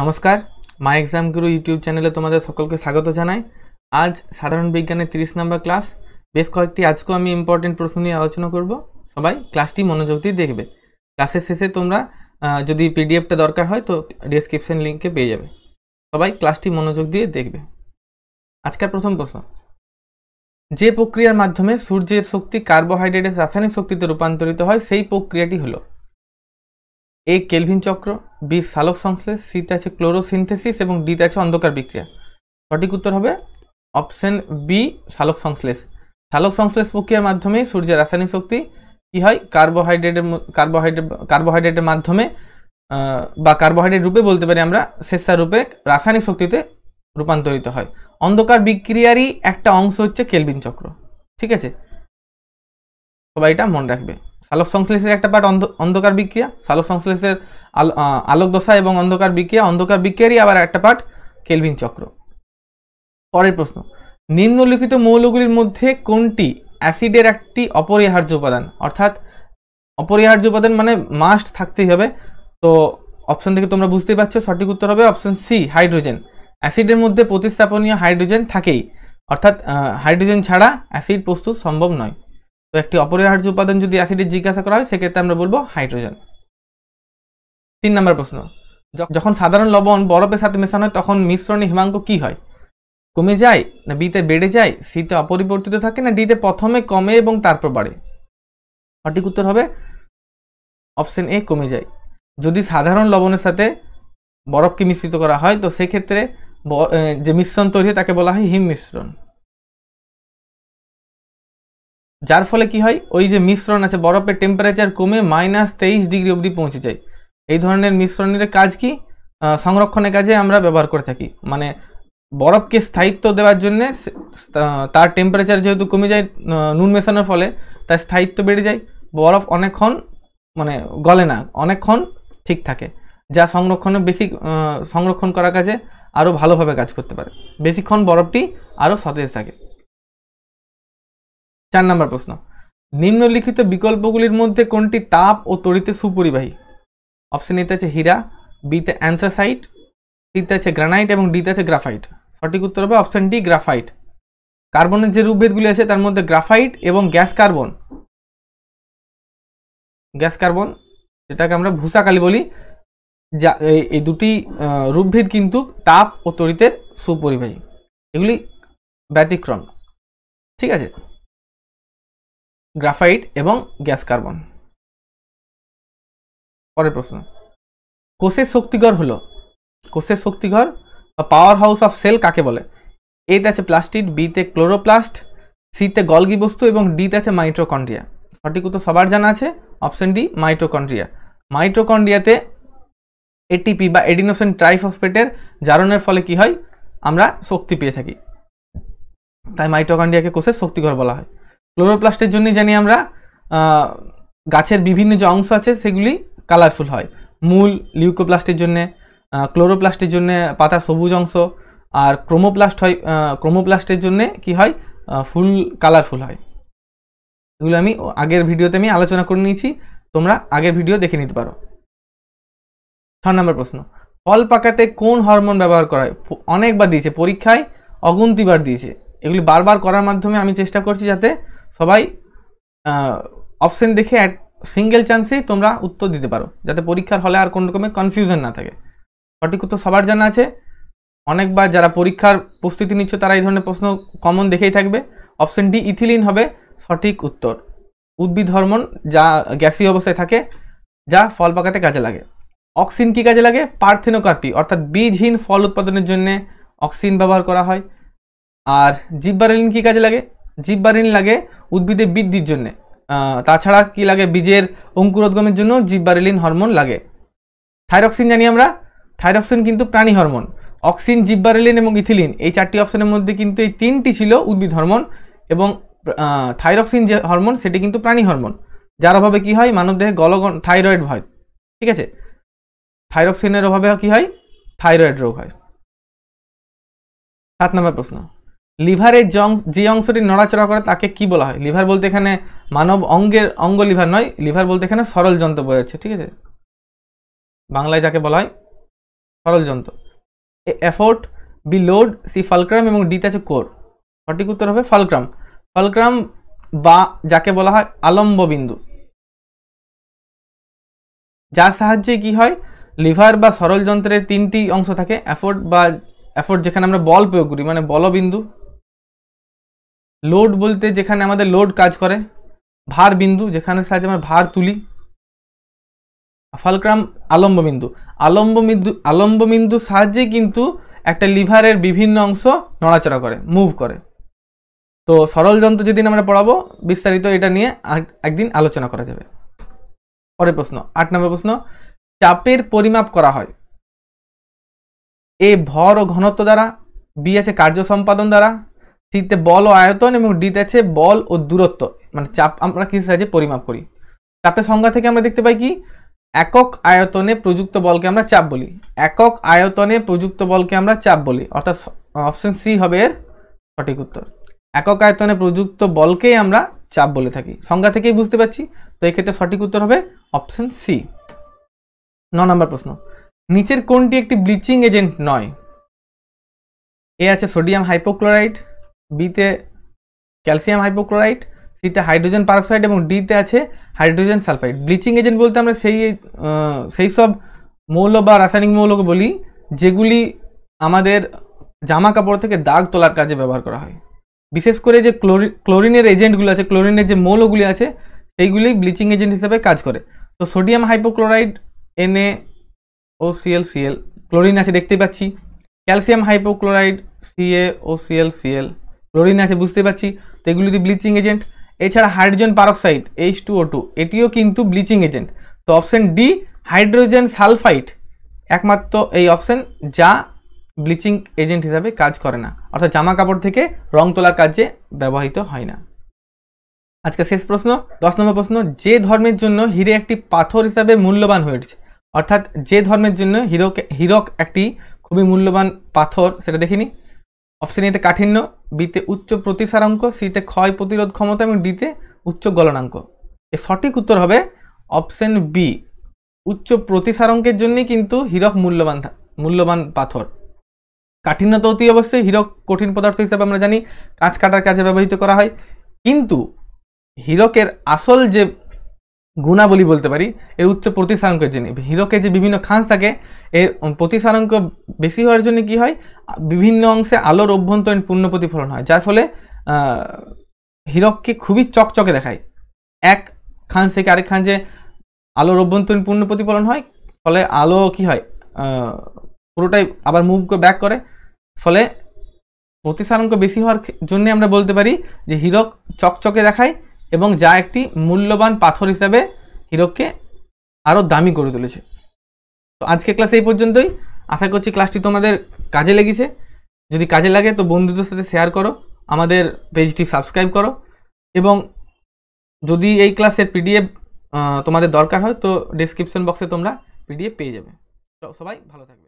নমস্কার মাই এক্সাম গুরু ইউটিউব চ্যানেলে তোমাদের সকলকে স্বাগত জানাই আজ সাধারণ বিজ্ঞানের তিরিশ নম্বর ক্লাস বেশ কয়েকটি আজকেও আমি ইম্পর্টেন্ট প্রশ্ন নিয়ে আলোচনা করব সবাই ক্লাসটি মনোযোগ দিয়ে দেখবে ক্লাসের শেষে তোমরা যদি পিডিএফটা দরকার হয় তো ডিসক্রিপশন লিঙ্কে পেয়ে যাবে সবাই ক্লাসটি মনোযোগ দিয়ে দেখবে আজকের প্রথম প্রশ্ন যে প্রক্রিয়ার মাধ্যমে সূর্যের শক্তি কার্বোহাইড্রেটের রাসায়নিক শক্তিতে রূপান্তরিত হয় সেই প্রক্রিয়াটি হলো এ কেলভিন চক্র বি সালোক সংশ্লেষ সিতে আছে ক্লোরোসিনথেসিস এবং ডিতে আছে অন্ধকার বিক্রিয়া সঠিক উত্তর হবে অপশন বি সালোক সংশ্লেষ সালোক সংশ্লেষ প্রক্রিয়ার মাধ্যমে সূর্যের রাসায়নিক শক্তি কি হয় কার্বোহাইড্রেটের কার্বোহাইড্রেট কার্বোহাইড্রেটের মাধ্যমে বা কার্বোহাইড্রেট রূপে বলতে পারি আমরা স্বেচ্ছারূপে রাসায়নিক শক্তিতে রূপান্তরিত হয় অন্ধকার বিক্রিয়ারই একটা অংশ হচ্ছে কেলভিন চক্র ঠিক আছে সবাই এটা মনে রাখবে সালোক সংশ্লেষের একটা পার্ট অন্ধকার বিক্রিয়া সালোক সংশ্লেষের আলোক দশা এবং অন্ধকার বিক্রিয়া অন্ধকার বিক্রিয়ারই আবার একটা পার্ট কেলভিন চক্র পরের প্রশ্ন নিম্নলিখিত মৌলগুলির মধ্যে কোনটি অ্যাসিডের একটি অপরিহার্য উপাদান অর্থাৎ অপরিহার্য উপাদান মানে মাস্ট থাকতেই হবে তো অপশন থেকে তোমরা বুঝতেই পারছো সঠিক উত্তর হবে অপশন সি হাইড্রোজেন অ্যাসিডের মধ্যে প্রতিস্থাপনীয় হাইড্রোজেন থাকেই অর্থাৎ হাইড্রোজেন ছাড়া অ্যাসিড প্রস্তুত সম্ভব নয় তো একটি অপরিহার্য উপাদান যদি অ্যাসিডের জিজ্ঞাসা করা হয় সেক্ষেত্রে আমরা বলবো হাইড্রোজেন তিন নম্বর প্রশ্ন যখন সাধারণ লবণ বরফের সাথে মেশানো হয় তখন মিশ্রণে হিমাঙ্ক কি হয় কমে যায় না বিতে বেড়ে যায় সিতে অপরিবর্তিত থাকে না ডিতে প্রথমে কমে এবং তারপর বাড়ে সঠিক উত্তর হবে অপশন এ কমে যায় যদি সাধারণ লবণের সাথে বরফকে মিশ্রিত করা হয় তো সেক্ষেত্রে যে মিশ্রণ তৈরি হয় তাকে বলা হয় হিম মিশ্রণ যার ফলে কি হয় ওই যে মিশ্রণ আছে বরফের টেম্পারেচার কমে মাইনাস তেইশ ডিগ্রি অবধি পৌঁছে যায় এই ধরনের মিশ্রণের কাজ কি সংরক্ষণের কাজে আমরা ব্যবহার করে থাকি মানে বরফকে স্থায়িত্ব দেওয়ার জন্যে তার টেম্পারেচার যেহেতু কমে যায় নুন মেশানোর ফলে তার স্থায়িত্ব বেড়ে যায় বরফ অনেকক্ষণ মানে গলে না অনেকক্ষণ ঠিক থাকে যা সংরক্ষণে বেশি সংরক্ষণ করার কাজে আরও ভালোভাবে কাজ করতে পারে বেশিক্ষণ বরফটি আরও সতেজ থাকে চার নম্বর প্রশ্ন নিম্নলিখিত বিকল্পগুলির মধ্যে কোনটি তাপ ও তড়িতে সুপরিবাহী অপশন এতে আছে হীরা বিতে অ্যান্সারসাইট সিতে আছে গ্রানাইট এবং ডিতে আছে গ্রাফাইট সঠিক উত্তর হবে অপশন ডি গ্রাফাইট কার্বনের যে রূপভেদগুলি আছে তার মধ্যে গ্রাফাইট এবং গ্যাস কার্বন গ্যাস কার্বন যেটাকে আমরা ভূষাকালি বলি যা এই দুটি রূপভেদ কিন্তু তাপ ও তড়িতের সুপরিবাহী এগুলি ব্যতিক্রম ঠিক আছে গ্রাফাইট এবং গ্যাস কার্বন পরের প্রশ্ন কোষের শক্তিঘর হলো কোষের শক্তিঘর বা পাওয়ার হাউস অফ সেল কাকে বলে এতে আছে প্লাস্টিড বিতে ক্লোরোপ্লাস্ট সিতে গলগি বস্তু এবং ডিতে আছে মাইট্রোকন্ড্রিয়া সঠিক উত্তর সবার জানা আছে অপশন ডি মাইট্রোকন্ড্রিয়া মাইট্রোকন্ড্রিয়াতে এটিপি বা এডিনোসেন ট্রাইফসফেটের জারণের ফলে কি হয় আমরা শক্তি পেয়ে থাকি তাই মাইটোকন্ডিয়াকে কোষের শক্তিঘর বলা হয় ক্লোরোপ্লাস্টের জন্য জানি আমরা গাছের বিভিন্ন যে অংশ আছে সেগুলি কালারফুল হয় মূল লিউকোপ্লাস্টের জন্যে ক্লোরোপ্লাস্টের জন্যে পাতা সবুজ অংশ আর ক্রোমোপ্লাস্ট হয় ক্রোমোপ্লাস্টের জন্যে কি হয় ফুল কালারফুল হয় এগুলো আমি আগের ভিডিওতে আমি আলোচনা করে নিয়েছি তোমরা আগের ভিডিও দেখে নিতে পারো ছ নম্বর প্রশ্ন ফল পাকাতে কোন হরমোন ব্যবহার করা হয় অনেকবার দিয়েছে পরীক্ষায় অগুন্তিবার দিয়েছে এগুলি বারবার করার মাধ্যমে আমি চেষ্টা করছি যাতে সবাই অপশন দেখে এক সিঙ্গেল চান্সেই তোমরা উত্তর দিতে পারো যাতে পরীক্ষার হলে আর কোনো রকমে কনফিউশন না থাকে সঠিক উত্তর সবার জানা আছে অনেকবার যারা পরীক্ষার প্রস্তুতি নিচ্ছ তারা এই ধরনের প্রশ্ন কমন দেখেই থাকবে অপশন ডি ইথিলিন হবে সঠিক উত্তর উদ্ভিদ হরমোন যা গ্যাসীয় অবস্থায় থাকে যা ফল পাকাতে কাজে লাগে অক্সিন কী কাজে লাগে পার্থেনোকার্পি অর্থাৎ বীজহীন ফল উৎপাদনের জন্য অক্সিন ব্যবহার করা হয় আর জিব্বারেলিন কী কাজে লাগে জীববারিন লাগে উদ্ভিদে বৃদ্ধির জন্য তাছাড়া কি লাগে বীজের অঙ্কুরোদ্গমের জন্য জিব্বারিলিন হরমোন লাগে থাইরক্সিন জানি আমরা থাইরক্সিন কিন্তু প্রাণী হরমোন অক্সিন জিব্বারেলিন এবং ইথিলিন এই চারটি অপশনের মধ্যে কিন্তু এই তিনটি ছিল উদ্ভিদ হরমোন এবং থাইরক্সিন যে হরমোন সেটি কিন্তু প্রাণী হরমোন যার অভাবে কি হয় মানবদেহে গলগন থাইরয়েড হয় ঠিক আছে থাইরক্সিনের অভাবে কি হয় থাইরয়েড রোগ হয় সাত নম্বর প্রশ্ন লিভারের যে অংশটি নড়াচড়া করে তাকে কি বলা হয় লিভার বলতে এখানে মানব অঙ্গের অঙ্গ লিভার নয় লিভার বলতে এখানে সরল যন্ত্র বোঝাচ্ছে ঠিক আছে বাংলায় যাকে বলা হয় সরল যন্ত্র effort B load C fulcrum এবং ডিতে আছে কোর সঠিক উত্তর হবে ফালক্রাম ফালক্রাম বা যাকে বলা হয় আলম্ব বিন্দু যার সাহায্যে কি হয় লিভার বা সরল যন্ত্রের তিনটি অংশ থাকে অ্যাফোর্ট বা অ্যাফোর্ট যেখানে আমরা বল প্রয়োগ করি মানে বলবিন্দু লোড বলতে যেখানে আমাদের লোড কাজ করে ভার বিন্দু যেখানে সাহায্যে আমরা ভার তুলি ফালক্রাম আলম্ব বিন্দু আলম্ব বিন্দু আলম্ব বিন্দুর সাহায্যে কিন্তু একটা লিভারের বিভিন্ন অংশ নড়াচড়া করে মুভ করে তো সরল যন্ত্র যেদিন আমরা পড়াবো বিস্তারিত এটা নিয়ে একদিন আলোচনা করা যাবে পরের প্রশ্ন আট নম্বর প্রশ্ন চাপের পরিমাপ করা হয় এ ভর ও ঘনত্ব দ্বারা বি আছে কার্য সম্পাদন দ্বারা সিতে বল ও আয়তন এবং ডিতে আছে বল ও দূরত্ব মানে চাপ আমরা কিসের সাহায্যে পরিমাপ করি চাপের সংজ্ঞা থেকে আমরা দেখতে পাই কি একক আয়তনে প্রযুক্ত বলকে আমরা চাপ বলি একক আয়তনে প্রযুক্ত বলকে আমরা চাপ বলি অর্থাৎ অপশন সি হবে এর সঠিক উত্তর একক আয়তনে প্রযুক্ত বলকেই আমরা চাপ বলে থাকি সংজ্ঞা থেকেই বুঝতে পারছি তো এক্ষেত্রে সঠিক উত্তর হবে অপশন সি ন নম্বর প্রশ্ন নিচের কোনটি একটি ব্লিচিং এজেন্ট নয় এ আছে সোডিয়াম হাইপোক্লোরাইড বিতে ক্যালসিয়াম হাইপোক্লোরাইড সিতে হাইড্রোজেন পারক্সাইড এবং ডিতে আছে হাইড্রোজেন সালফাইড ব্লিচিং এজেন্ট বলতে আমরা সেই সেই সব মৌল বা রাসায়নিক মৌলকে বলি যেগুলি আমাদের জামা কাপড় থেকে দাগ তোলার কাজে ব্যবহার করা হয় বিশেষ করে যে ক্লোরি ক্লোরিনের এজেন্টগুলো আছে ক্লোরিনের যে মৌলগুলি আছে সেইগুলি ব্লিচিং এজেন্ট হিসেবে কাজ করে তো sodium hypochlorite N A O CL CL chlorine আছে দেখতেই পাচ্ছি calcium hypochlorite CA O CL CL chlorine আছে বুঝতে পারছি তো এগুলি ব্লিচিং এজেন্ট এছাড়া hydrogen peroxide H two O two এটিও কিন্তু ব্লিচিং এজেন্ট তো অপশন ডি হাইড্রোজেন সালফাইড একমাত্র এই অপশন যা ব্লিচিং এজেন্ট হিসাবে কাজ করে না অর্থাৎ জামা কাপড় থেকে রং তোলার কাজে ব্যবহৃত হয় না আজকে শেষ প্রশ্ন দশ নম্বর প্রশ্ন যে ধর্মের জন্য হিরে একটি পাথর হিসাবে মূল্যবান হয়ে উঠছে অর্থাৎ যে ধর্মের জন্য হিরক হিরক একটি খুবই মূল্যবান পাথর সেটা দেখিনি অপশন এতে কাঠিন্য বিতে উচ্চ প্রতিসারাঙ্ক সিতে ক্ষয় প্রতিরোধ ক্ষমতা এবং ডিতে উচ্চ গলনাঙ্ক এর সঠিক উত্তর হবে অপশন বি উচ্চ প্রতিসারঙ্কের জন্যই কিন্তু হীরক মূল্যবান মূল্যবান পাথর কাঠিন্য তো অতি অবশ্যই হীরক কঠিন পদার্থ হিসাবে আমরা জানি কাঁচ কাটার কাজে ব্যবহৃত করা হয় কিন্তু হীরকের আসল যে গুণাবলী বলতে পারি এর উচ্চ প্রতিসারাঙ্কের জন্য হিরকে যে বিভিন্ন খাঁজ থাকে এর প্রতিসারাঙ্ক বেশি হওয়ার জন্য কি হয় বিভিন্ন অংশে আলোর অভ্যন্তরীণ পূর্ণ প্রতিফলন হয় যার ফলে হিরককে খুবই চকচকে দেখায় এক খান থেকে আরেক খান যে আলোর অভ্যন্তরীণ পূর্ণ প্রতিফলন হয় ফলে আলো কি হয় পুরোটাই আবার মুভ ব্যাক করে ফলে প্রতিসারাঙ্ক বেশি হওয়ার জন্য আমরা বলতে পারি যে হিরক চকচকে দেখায় এবং যা একটি মূল্যবান পাথর হিসাবে হিরোকে আরও দামি করে তুলেছে তো আজকে ক্লাস এই পর্যন্তই আশা করছি ক্লাসটি তোমাদের কাজে লেগেছে যদি কাজে লাগে তো বন্ধুদের সাথে শেয়ার করো আমাদের পেজটি সাবস্ক্রাইব করো এবং যদি এই ক্লাসের পিডিএফ তোমাদের দরকার হয় তো ডিসক্রিপশন বক্সে তোমরা পিডিএফ পেয়ে যাবে সবাই ভালো থাকবে